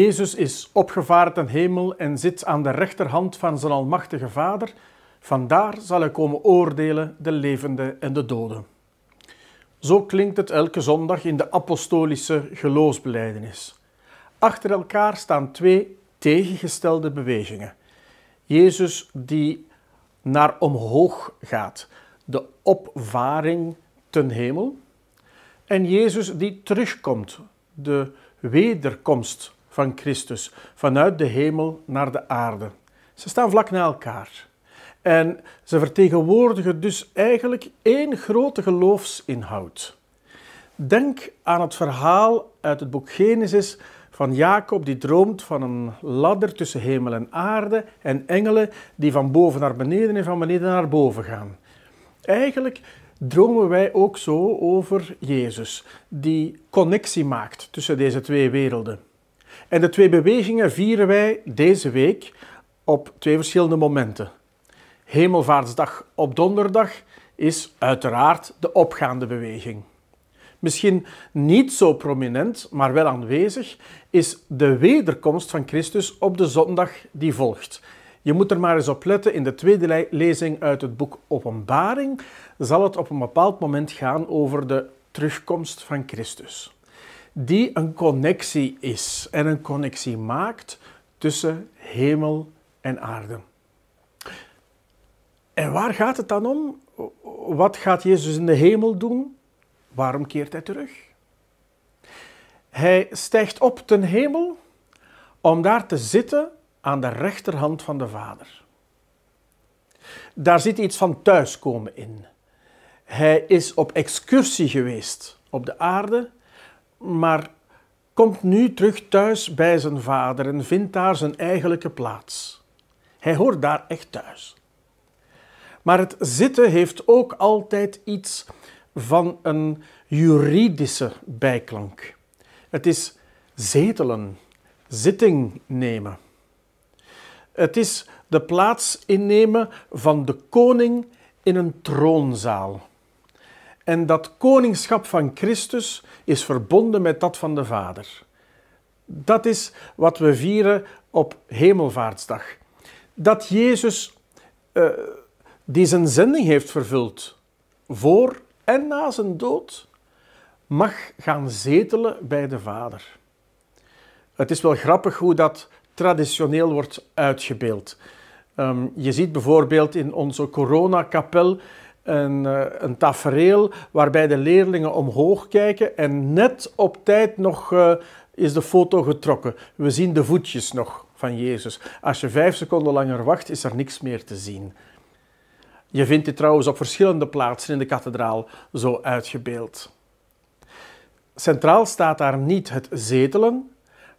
Jezus is opgevaard ten hemel en zit aan de rechterhand van zijn almachtige Vader. Vandaar zal hij komen oordelen de levenden en de doden. Zo klinkt het elke zondag in de apostolische geloofsbeleidenis. Achter elkaar staan twee tegengestelde bewegingen. Jezus die naar omhoog gaat, de opvaring ten hemel, en Jezus die terugkomt, de wederkomst van Christus vanuit de hemel naar de aarde. Ze staan vlak na elkaar. En ze vertegenwoordigen dus eigenlijk één grote geloofsinhoud. Denk aan het verhaal uit het boek Genesis van Jacob die droomt van een ladder tussen hemel en aarde en engelen die van boven naar beneden en van beneden naar boven gaan. Eigenlijk dromen wij ook zo over Jezus, die connectie maakt tussen deze twee werelden. En de twee bewegingen vieren wij deze week op twee verschillende momenten. Hemelvaartsdag op donderdag is uiteraard de opgaande beweging. Misschien niet zo prominent, maar wel aanwezig, is de wederkomst van Christus op de zondag die volgt. Je moet er maar eens op letten, in de tweede lezing uit het boek Openbaring zal het op een bepaald moment gaan over de terugkomst van Christus die een connectie is en een connectie maakt tussen hemel en aarde. En waar gaat het dan om? Wat gaat Jezus in de hemel doen? Waarom keert hij terug? Hij stijgt op ten hemel om daar te zitten aan de rechterhand van de Vader. Daar zit iets van thuiskomen in. Hij is op excursie geweest op de aarde maar komt nu terug thuis bij zijn vader en vindt daar zijn eigenlijke plaats. Hij hoort daar echt thuis. Maar het zitten heeft ook altijd iets van een juridische bijklank. Het is zetelen, zitting nemen. Het is de plaats innemen van de koning in een troonzaal. En dat koningschap van Christus is verbonden met dat van de Vader. Dat is wat we vieren op Hemelvaartsdag. Dat Jezus eh, die zijn zending heeft vervuld voor en na zijn dood, mag gaan zetelen bij de Vader. Het is wel grappig hoe dat traditioneel wordt uitgebeeld. Ehm, je ziet bijvoorbeeld in onze coronakapel een, eh, een tafereel waarbij de leerlingen omhoog kijken en net op tijd nog eh, is de foto getrokken. We zien de voetjes nog van Jezus. Als je vijf seconden langer wacht, is er niks meer te zien. Je vindt dit trouwens op verschillende plaatsen in de kathedraal zo uitgebeeld. Centraal staat daar niet het zetelen,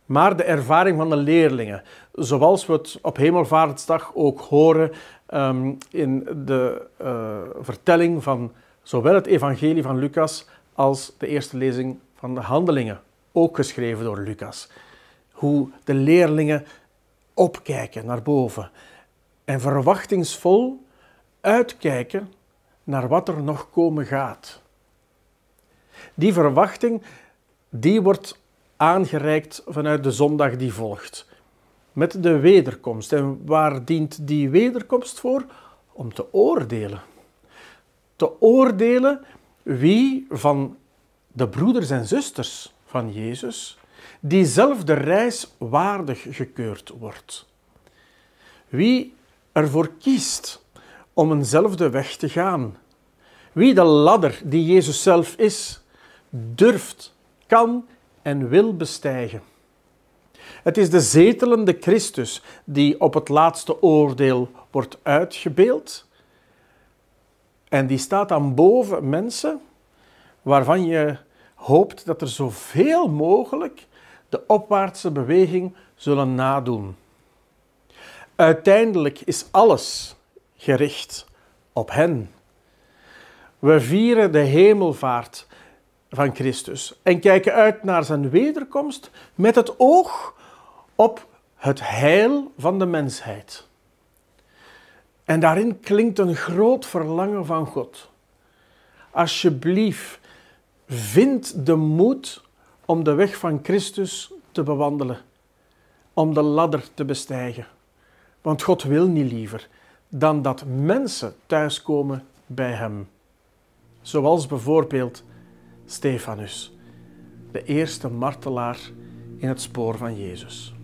maar de ervaring van de leerlingen, zoals we het op Hemelvaartsdag ook horen Ehm, in de eh, vertelling van zowel het evangelie van Lucas als de eerste lezing van de handelingen, ook geschreven door Lucas. Hoe de leerlingen opkijken naar boven en verwachtingsvol uitkijken naar wat er nog komen gaat. Die verwachting die wordt aangereikt vanuit de zondag die volgt met de wederkomst. En waar dient die wederkomst voor? Om te oordelen. Te oordelen wie van de broeders en zusters van Jezus diezelfde reis waardig gekeurd wordt. Wie ervoor kiest om eenzelfde weg te gaan. Wie de ladder die Jezus zelf is, durft, kan en wil bestijgen. Het is de zetelende Christus die op het laatste oordeel wordt uitgebeeld. En die staat dan boven mensen waarvan je hoopt dat er zoveel mogelijk de opwaartse beweging zullen nadoen. Uiteindelijk is alles gericht op hen. We vieren de hemelvaart van Christus en kijken uit naar zijn wederkomst met het oog op het heil van de mensheid. En daarin klinkt een groot verlangen van God. Alsjeblieft, vind de moed om de weg van Christus te bewandelen, om de ladder te bestijgen. Want God wil niet liever dan dat mensen thuiskomen bij Hem. Zoals bijvoorbeeld Stefanus, de eerste martelaar in het spoor van Jezus.